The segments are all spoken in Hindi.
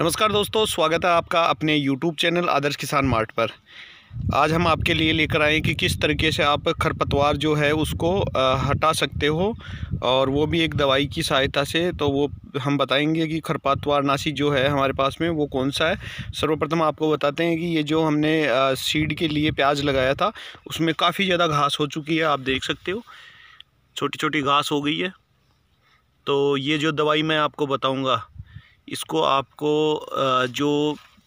नमस्कार दोस्तों स्वागत है आपका अपने YouTube चैनल आदर्श किसान मार्ट पर आज हम आपके लिए लेकर आए कि किस तरीके से आप खरपतवार जो है उसको हटा सकते हो और वो भी एक दवाई की सहायता से तो वो हम बताएंगे कि खरपतवार नाशी जो है हमारे पास में वो कौन सा है सर्वप्रथम आपको बताते हैं कि ये जो हमने सीड के लिए प्याज लगाया था उसमें काफ़ी ज़्यादा घास हो चुकी है आप देख सकते हो छोटी छोटी घास हो गई है तो ये जो दवाई मैं आपको बताऊँगा इसको आपको जो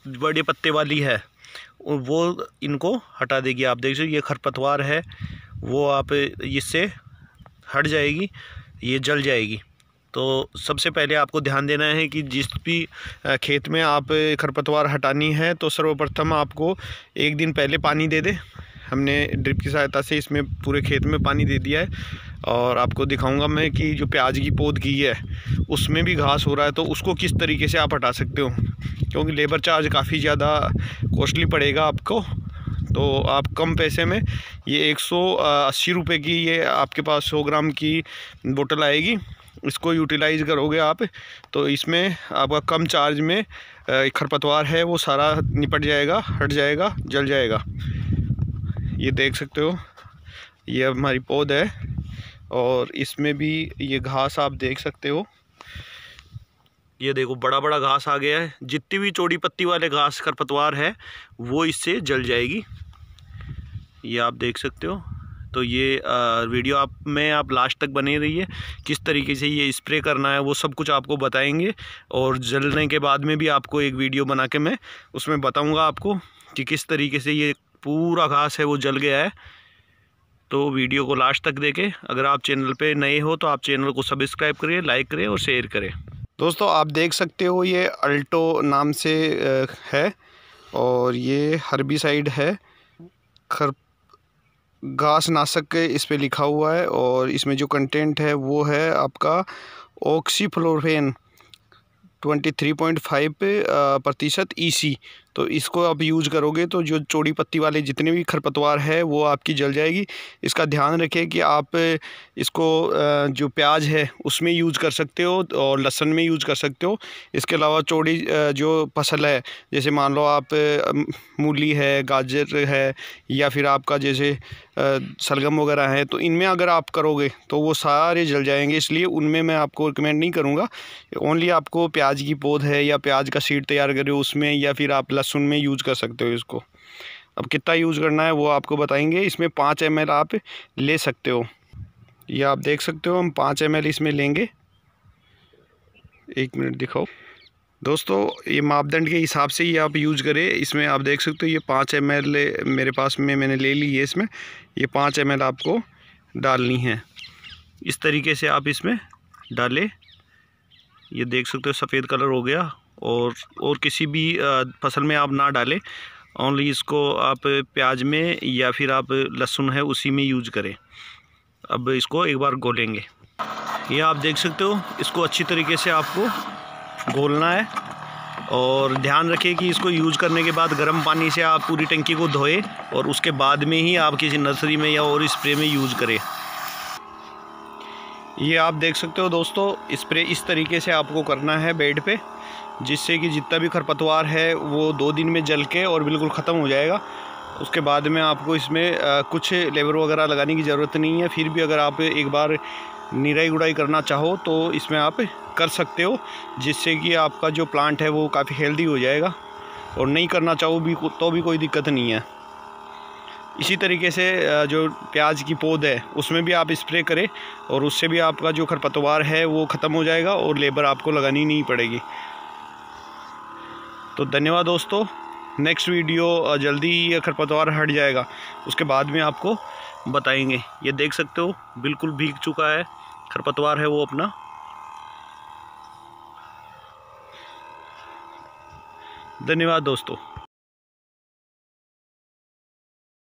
बड़े पत्ते वाली है वो इनको हटा देगी आप देख सकते ये खरपतवार है वो आप इससे हट जाएगी ये जल जाएगी तो सबसे पहले आपको ध्यान देना है कि जिस भी खेत में आप खरपतवार हटानी है तो सर्वप्रथम आपको एक दिन पहले पानी दे दे हमने ड्रिप की सहायता से इसमें पूरे खेत में पानी दे दिया है और आपको दिखाऊंगा मैं कि जो प्याज की पौध की है उसमें भी घास हो रहा है तो उसको किस तरीके से आप हटा सकते हो क्योंकि लेबर चार्ज काफ़ी ज़्यादा कॉस्टली पड़ेगा आपको तो आप कम पैसे में ये एक सौ अस्सी रुपये की ये आपके पास सौ ग्राम की बोतल आएगी इसको यूटिलाइज करोगे आप तो इसमें आपका कम चार्ज में खरपतवार है वो सारा निपट जाएगा हट जाएगा जल जाएगा ये देख सकते हो ये हमारी पौध है और इसमें भी ये घास आप देख सकते हो ये देखो बड़ा बड़ा घास आ गया है जितनी भी चौड़ी पत्ती वाले घास खरपतवार है वो इससे जल जाएगी ये आप देख सकते हो तो ये वीडियो आप में आप लास्ट तक बने रहिए किस तरीके से ये स्प्रे करना है वो सब कुछ आपको बताएंगे और जलने के बाद में भी आपको एक वीडियो बना के मैं उसमें बताऊंगा आपको कि किस तरीके से ये पूरा घास है वो जल गया है तो वीडियो को लास्ट तक देखें अगर आप चैनल पे नए हो तो आप चैनल को सब्सक्राइब करिए लाइक करें और शेयर करें दोस्तों आप देख सकते हो ये अल्टो नाम से है और ये हर्बिसाइड है खर घास नाशक इस पर लिखा हुआ है और इसमें जो कंटेंट है वो है आपका ऑक्सीफ्लोरफेन 23.5 प्रतिशत ई e तो इसको आप यूज़ करोगे तो जो चौड़ी पत्ती वाले जितने भी खरपतवार है वो आपकी जल जाएगी इसका ध्यान रखें कि आप इसको जो प्याज है उसमें यूज़ कर सकते हो और लहसुन में यूज़ कर सकते हो इसके अलावा चौड़ी जो फसल है जैसे मान लो आप मूली है गाजर है या फिर आपका जैसे सलगम वगैरह है तो इनमें अगर आप करोगे तो वो सारे जल जाएंगे इसलिए उनमें मैं आपको रिकमेंड नहीं करूँगा ओनली आपको प्याज की पौध है या प्याज का सीड तैयार करे उसमें या फिर आप लस लहसुन में यूज कर सकते हो इसको अब कितना यूज़ करना है वो आपको बताएंगे इसमें पाँच एम आप ले सकते हो ये आप देख सकते हो हम पाँच एम इसमें लेंगे एक मिनट दिखाओ दोस्तों ये मापदंड के हिसाब से ही आप यूज करें इसमें आप देख सकते हो ये पाँच एम मेरे पास में मैंने ले ली है इसमें ये पाँच एम आपको डालनी है इस तरीके से आप इसमें डालें ये देख सकते हो सफ़ेद कलर हो गया और और किसी भी फसल में आप ना डालें ओनली इसको आप प्याज में या फिर आप लहसुन है उसी में यूज करें अब इसको एक बार गोलेंगे ये आप देख सकते हो इसको अच्छी तरीके से आपको घोलना है और ध्यान रखें कि इसको यूज़ करने के बाद गर्म पानी से आप पूरी टंकी को धोएं और उसके बाद में ही आप किसी नर्सरी में या और स्प्रे में यूज़ करें ये आप देख सकते हो दोस्तों स्प्रे इस तरीके से आपको करना है बेड पे जिससे कि जितना भी खरपतवार है वो दो दिन में जल के और बिल्कुल ख़त्म हो जाएगा उसके बाद में आपको इसमें कुछ लेबर वगैरह लगाने की ज़रूरत नहीं है फिर भी अगर आप एक बार निराई गुड़ाई करना चाहो तो इसमें आप कर सकते हो जिससे कि आपका जो प्लांट है वो काफ़ी हेल्दी हो जाएगा और नहीं करना चाहो भी तो भी कोई दिक्कत नहीं है इसी तरीके से जो प्याज की पौध है उसमें भी आप स्प्रे करें और उससे भी आपका जो खरपतवार है वो ख़त्म हो जाएगा और लेबर आपको लगानी नहीं पड़ेगी तो धन्यवाद दोस्तों नेक्स्ट वीडियो जल्दी ये खरपतवार हट जाएगा उसके बाद में आपको बताएंगे ये देख सकते हो बिल्कुल भीग चुका है खरपतवार है वो अपना धन्यवाद दोस्तों